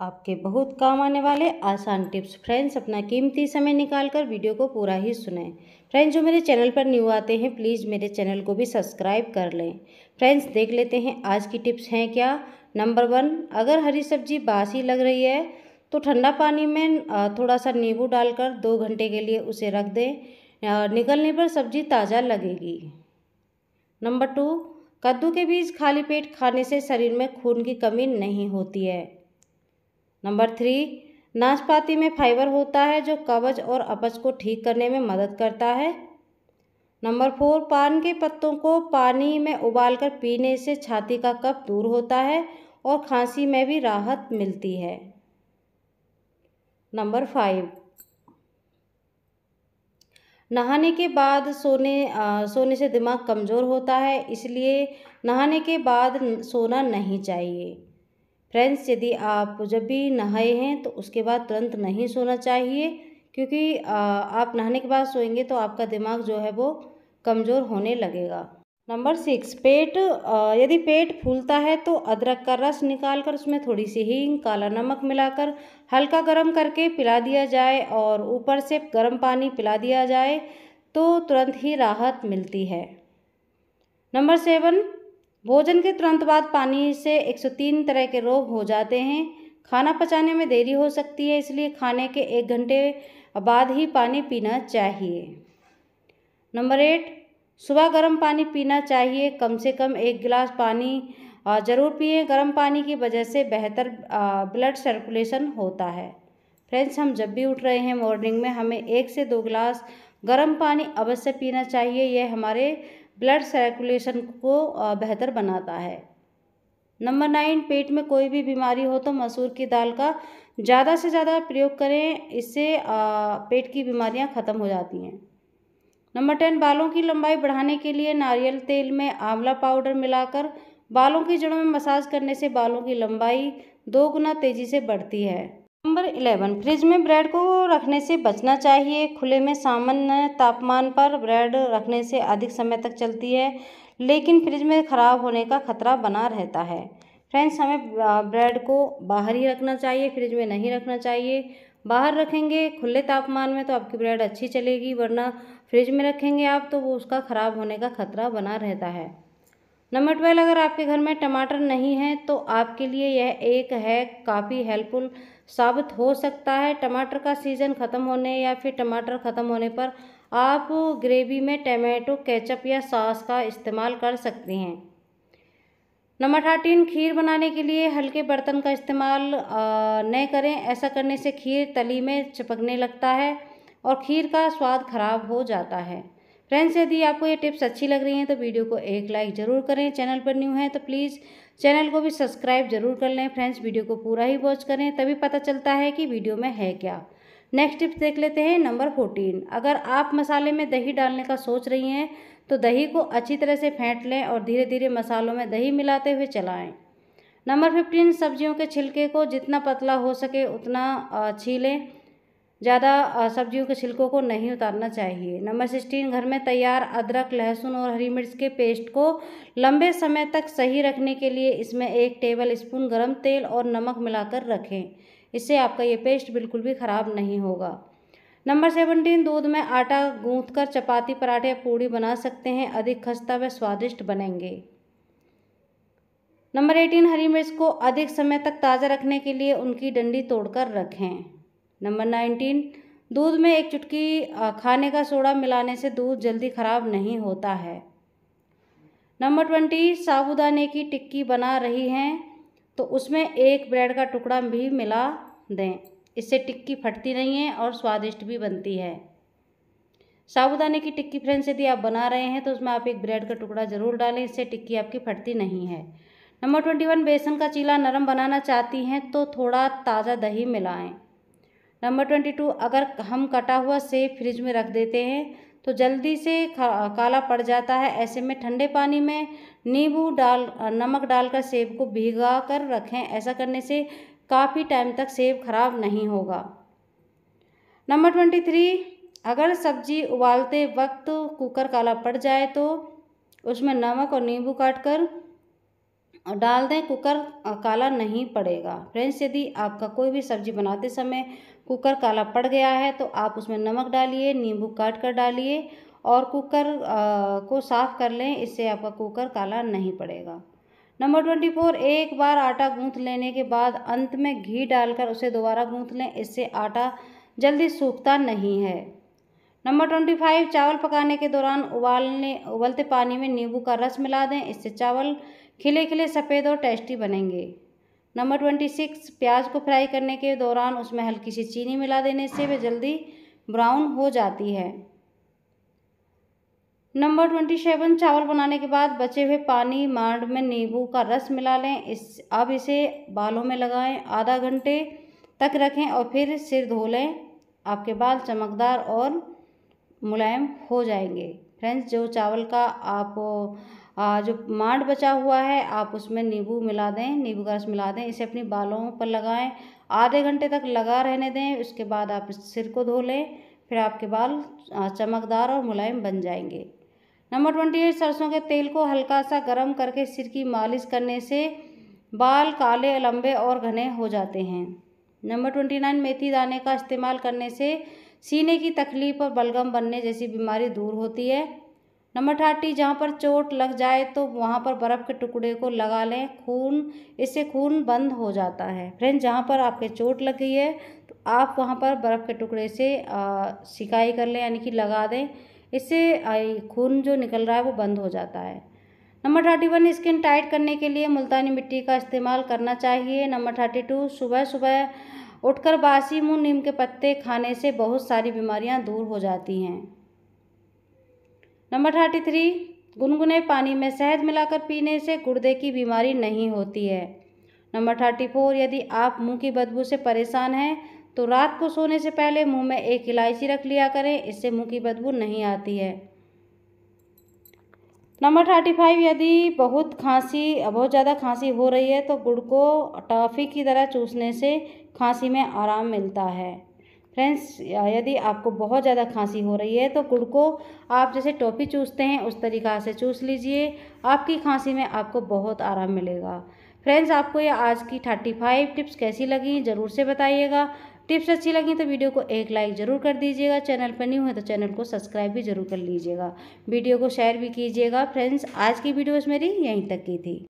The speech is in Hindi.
आपके बहुत काम आने वाले आसान टिप्स फ्रेंड्स अपना कीमती समय निकालकर वीडियो को पूरा ही सुनें फ्रेंड्स जो मेरे चैनल पर न्यू आते हैं प्लीज़ मेरे चैनल को भी सब्सक्राइब कर लें फ्रेंड्स देख लेते हैं आज की टिप्स हैं क्या नंबर वन अगर हरी सब्जी बासी लग रही है तो ठंडा पानी में थोड़ा सा नींबू डालकर दो घंटे के लिए उसे रख दें निकलने पर सब्जी ताज़ा लगेगी नंबर टू कद्दू के बीज खाली पेट खाने से शरीर में खून की कमी नहीं होती है नंबर थ्री नाशपाती में फाइबर होता है जो कब्ज और अपच को ठीक करने में मदद करता है नंबर फोर पान के पत्तों को पानी में उबालकर पीने से छाती का कफ दूर होता है और खांसी में भी राहत मिलती है नंबर फाइव नहाने के बाद सोने आ, सोने से दिमाग कमज़ोर होता है इसलिए नहाने के बाद सोना नहीं चाहिए फ्रेंड्स यदि आप जब भी नहाए हैं तो उसके बाद तुरंत नहीं सोना चाहिए क्योंकि आप नहाने के बाद सोएंगे तो आपका दिमाग जो है वो कमज़ोर होने लगेगा नंबर सिक्स पेट यदि पेट फूलता है तो अदरक का रस निकाल कर उसमें थोड़ी सी हींग काला नमक मिलाकर हल्का गर्म करके पिला दिया जाए और ऊपर से गर्म पानी पिला दिया जाए तो तुरंत ही राहत मिलती है नंबर सेवन भोजन के तुरंत बाद पानी से 103 तरह के रोग हो जाते हैं खाना पचाने में देरी हो सकती है इसलिए खाने के एक घंटे बाद ही पानी पीना चाहिए नंबर एट सुबह गर्म पानी पीना चाहिए कम से कम एक गिलास पानी ज़रूर पिए गर्म पानी की वजह से बेहतर ब्लड सर्कुलेशन होता है फ्रेंड्स हम जब भी उठ रहे हैं मॉर्निंग में हमें एक से दो गिलास गर्म पानी अवश्य पीना चाहिए यह हमारे ब्लड सर्कुलेशन को बेहतर बनाता है नंबर नाइन पेट में कोई भी बीमारी हो तो मसूर की दाल का ज़्यादा से ज़्यादा प्रयोग करें इससे पेट की बीमारियां ख़त्म हो जाती हैं नंबर टेन बालों की लंबाई बढ़ाने के लिए नारियल तेल में आंवला पाउडर मिलाकर बालों की जड़ों में मसाज करने से बालों की लंबाई दो गुना तेज़ी से बढ़ती है नंबर इलेवन फ्रिज में ब्रेड को रखने से बचना चाहिए खुले में सामान्य तापमान पर ब्रेड रखने से अधिक समय तक चलती है लेकिन फ्रिज में ख़राब होने का खतरा बना रहता है फ्रेंड्स हमें ब्रेड को बाहर ही रखना चाहिए फ्रिज में नहीं रखना चाहिए बाहर रखेंगे खुले तापमान में तो आपकी ब्रेड अच्छी चलेगी वरना फ्रिज में रखेंगे आप तो वो उसका ख़राब होने का खतरा बना रहता है नंबर ट्वेल्व अगर आपके घर में टमाटर नहीं है तो आपके लिए यह एक है काफ़ी हेल्पफुल साबित हो सकता है टमाटर का सीज़न ख़त्म होने या फिर टमाटर ख़त्म होने पर आप ग्रेवी में टमाटो केचप या सॉस का इस्तेमाल कर सकते हैं नंबर थर्टीन खीर बनाने के लिए हल्के बर्तन का इस्तेमाल न करें ऐसा करने से खीर तली में चिपकने लगता है और खीर का स्वाद खराब हो जाता है फ्रेंड्स यदि आपको ये टिप्स अच्छी लग रही हैं तो वीडियो को एक लाइक ज़रूर करें चैनल पर न्यू हैं तो प्लीज़ चैनल को भी सब्सक्राइब जरूर कर लें फ्रेंड्स वीडियो को पूरा ही वॉच करें तभी पता चलता है कि वीडियो में है क्या नेक्स्ट टिप्स देख लेते हैं नंबर फोर्टीन अगर आप मसाले में दही डालने का सोच रही हैं तो दही को अच्छी तरह से फेंट लें और धीरे धीरे मसालों में दही मिलाते हुए चलाएँ नंबर फिफ्टीन सब्जियों के छिलके को जितना पतला हो सके उतना छीलें ज़्यादा सब्जियों के छिलकों को नहीं उतारना चाहिए नंबर सिक्सटीन घर में तैयार अदरक लहसुन और हरी मिर्च के पेस्ट को लंबे समय तक सही रखने के लिए इसमें एक टेबल स्पून गर्म तेल और नमक मिलाकर रखें इससे आपका ये पेस्ट बिल्कुल भी ख़राब नहीं होगा नंबर सेवनटीन दूध में आटा गूँथ कर चपाती पराठे या पूड़ी बना सकते हैं अधिक खस्ता व स्वादिष्ट बनेंगे नंबर एटीन हरी मिर्च को अधिक समय तक ताज़ा रखने के लिए उनकी डंडी तोड़कर रखें नंबर नाइनटीन दूध में एक चुटकी खाने का सोडा मिलाने से दूध जल्दी खराब नहीं होता है नंबर ट्वेंटी साबुदाने की टिक्की बना रही हैं तो उसमें एक ब्रेड का टुकड़ा भी मिला दें इससे टिक्की फटती नहीं है और स्वादिष्ट भी बनती है साबुदाने की टिक्की फ्रेंड्स यदि आप बना रहे हैं तो उसमें आप एक ब्रेड का टुकड़ा ज़रूर डालें इससे टिक्की आपकी फटती नहीं है नंबर ट्वेंटी वन बेसन का चीला नरम बनाना चाहती हैं तो थोड़ा ताज़ा दही मिलाएं नंबर ट्वेंटी टू अगर हम कटा हुआ सेब फ्रिज में रख देते हैं तो जल्दी से काला पड़ जाता है ऐसे में ठंडे पानी में नींबू डाल नमक डालकर सेब को भिगा कर रखें ऐसा करने से काफ़ी टाइम तक सेब खराब नहीं होगा नंबर ट्वेंटी थ्री अगर सब्जी उबालते वक्त कुकर काला पड़ जाए तो उसमें नमक और नींबू काट कर डाल दें कुकर काला नहीं पड़ेगा फ्रेंड्स यदि आपका कोई भी सब्जी बनाते समय कुकर काला पड़ गया है तो आप उसमें नमक डालिए नींबू काट कर डालिए और कुकर आ, को साफ़ कर लें इससे आपका कुकर काला नहीं पड़ेगा नंबर ट्वेंटी फोर एक बार आटा गूंथ लेने के बाद अंत में घी डालकर उसे दोबारा गूँथ लें इससे आटा जल्दी सूखता नहीं है नंबर ट्वेंटी फाइव चावल पकाने के दौरान उबालने उबलते पानी में नींबू का रस मिला दें इससे चावल खिले खिले सफ़ेद और टेस्टी बनेंगे नंबर ट्वेंटी सिक्स प्याज को फ्राई करने के दौरान उसमें हल्की सी चीनी मिला देने से वे जल्दी ब्राउन हो जाती है नंबर ट्वेंटी सेवन चावल बनाने के बाद बचे हुए पानी मांड में नींबू का रस मिला लें इस अब इसे बालों में लगाएं आधा घंटे तक रखें और फिर सिर धो लें आपके बाल चमकदार और मुलायम हो जाएंगे फ्रेंड्स जो चावल का आप जो मांड बचा हुआ है आप उसमें नींबू मिला दें नींबू का रस मिला दें इसे अपनी बालों पर लगाएं आधे घंटे तक लगा रहने दें उसके बाद आप इस सिर को धो लें फिर आपके बाल चमकदार और मुलायम बन जाएंगे नंबर ट्वेंटी एट सरसों के तेल को हल्का सा गर्म करके सिर की मालिश करने से बाल काले लंबे और घने हो जाते हैं नंबर ट्वेंटी नाइन मेथी दाने का इस्तेमाल करने से सीने की तकलीफ और बलगम बनने जैसी बीमारी दूर होती है नंबर थर्टी जहाँ पर चोट लग जाए तो वहाँ पर बर्फ़ के टुकड़े को लगा लें खून इससे खून बंद हो जाता है फ्रेंड जहाँ पर आपके चोट लग गई है तो आप वहाँ पर बर्फ़ के टुकड़े से सिकाई कर लें यानी कि लगा दें इससे खून जो निकल रहा है वो बंद हो जाता है number thirty one skin tight करने के लिए मुल्तानी मिट्टी का इस्तेमाल करना चाहिए नंबर थर्टी टू सुबह सुबह उठकर बासी मुँह नीम के पत्ते खाने से बहुत सारी बीमारियां दूर हो जाती हैं नंबर थर्टी थ्री गुनगुने पानी में शहद मिलाकर पीने से गुर्दे की बीमारी नहीं होती है नंबर थर्टी फोर यदि आप मुंह की बदबू से परेशान हैं तो रात को सोने से पहले मुंह में एक इलायची रख लिया करें इससे मुंह की बदबू नहीं आती है नंबर थर्टी फाइव यदि बहुत खांसी बहुत ज़्यादा खांसी हो रही है तो गुड़ को टॉफ़ी की तरह चूसने से खांसी में आराम मिलता है फ्रेंड्स यदि आपको बहुत ज़्यादा खांसी हो रही है तो गुड़ को आप जैसे टोपी चूसते हैं उस तरीका से चूस लीजिए आपकी खांसी में आपको बहुत आराम मिलेगा फ्रेंड्स आपको ये आज की थर्टी फाइव टिप्स कैसी लगी ज़रूर से बताइएगा टिप्स अच्छी लगी तो वीडियो को एक लाइक ज़रूर कर दीजिएगा चैनल पर नहीं हुए तो चैनल को सब्सक्राइब भी जरूर कर लीजिएगा वीडियो को शेयर भी कीजिएगा फ्रेंड्स आज की वीडियोज़ मेरी यहीं तक की थी